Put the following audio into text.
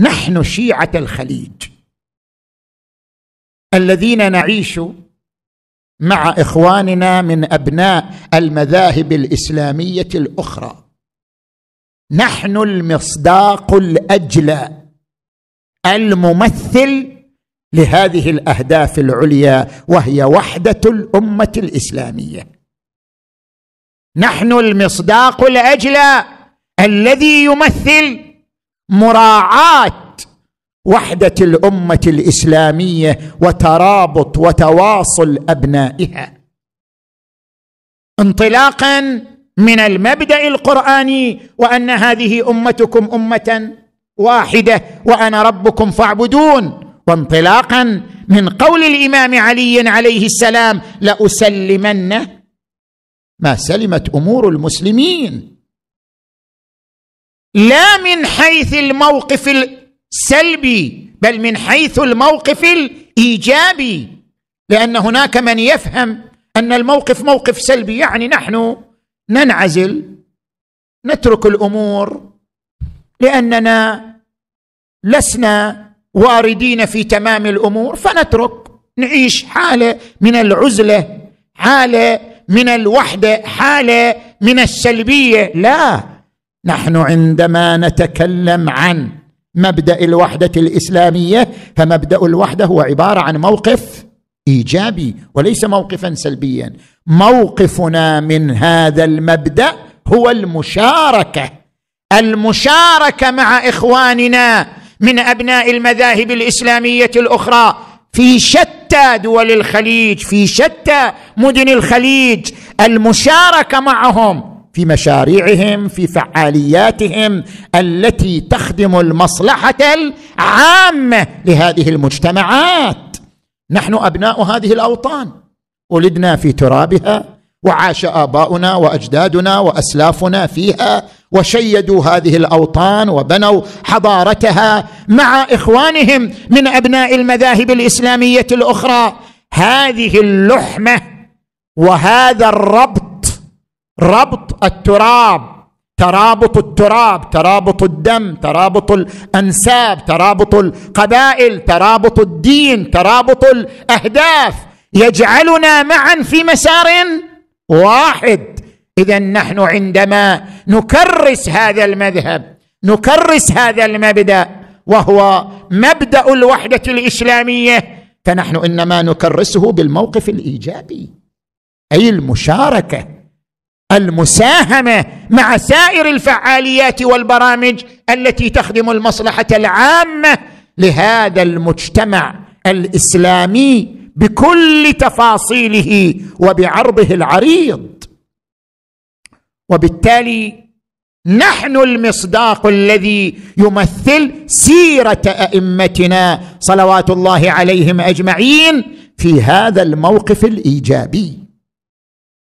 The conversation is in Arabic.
نحن شيعه الخليج الذين نعيش مع اخواننا من ابناء المذاهب الاسلاميه الاخرى نحن المصداق الاجلى الممثل لهذه الاهداف العليا وهي وحده الامه الاسلاميه نحن المصداق الاجلى الذي يمثل مراعاه وحده الامه الاسلاميه وترابط وتواصل ابنائها انطلاقا من المبدا القراني وان هذه امتكم امه واحده وانا ربكم فاعبدون وانطلاقا من قول الامام علي عليه السلام لاسلمن ما سلمت امور المسلمين لا من حيث الموقف السلبي بل من حيث الموقف الايجابي لان هناك من يفهم ان الموقف موقف سلبي يعني نحن ننعزل نترك الامور لاننا لسنا واردين في تمام الامور فنترك نعيش حاله من العزله حاله من الوحده حاله من السلبيه لا نحن عندما نتكلم عن مبدا الوحده الاسلاميه فمبدا الوحده هو عباره عن موقف ايجابي وليس موقفا سلبيا موقفنا من هذا المبدا هو المشاركه المشاركه مع اخواننا من ابناء المذاهب الاسلاميه الاخرى في شتى دول الخليج في شتى مدن الخليج المشاركه معهم في مشاريعهم في فعالياتهم التي تخدم المصلحه العامه لهذه المجتمعات نحن ابناء هذه الاوطان ولدنا في ترابها وعاش اباؤنا واجدادنا واسلافنا فيها وشيدوا هذه الاوطان وبنوا حضارتها مع اخوانهم من ابناء المذاهب الاسلاميه الاخرى هذه اللحمه وهذا الربط ربط التراب ترابط التراب ترابط الدم ترابط الانساب ترابط القبائل ترابط الدين ترابط الاهداف يجعلنا معا في مسار واحد اذا نحن عندما نكرس هذا المذهب نكرس هذا المبدا وهو مبدا الوحده الاسلاميه فنحن انما نكرسه بالموقف الايجابي اي المشاركه المساهمه مع سائر الفعاليات والبرامج التي تخدم المصلحه العامه لهذا المجتمع الاسلامي بكل تفاصيله وبعرضه العريض وبالتالي نحن المصداق الذي يمثل سيره ائمتنا صلوات الله عليهم اجمعين في هذا الموقف الايجابي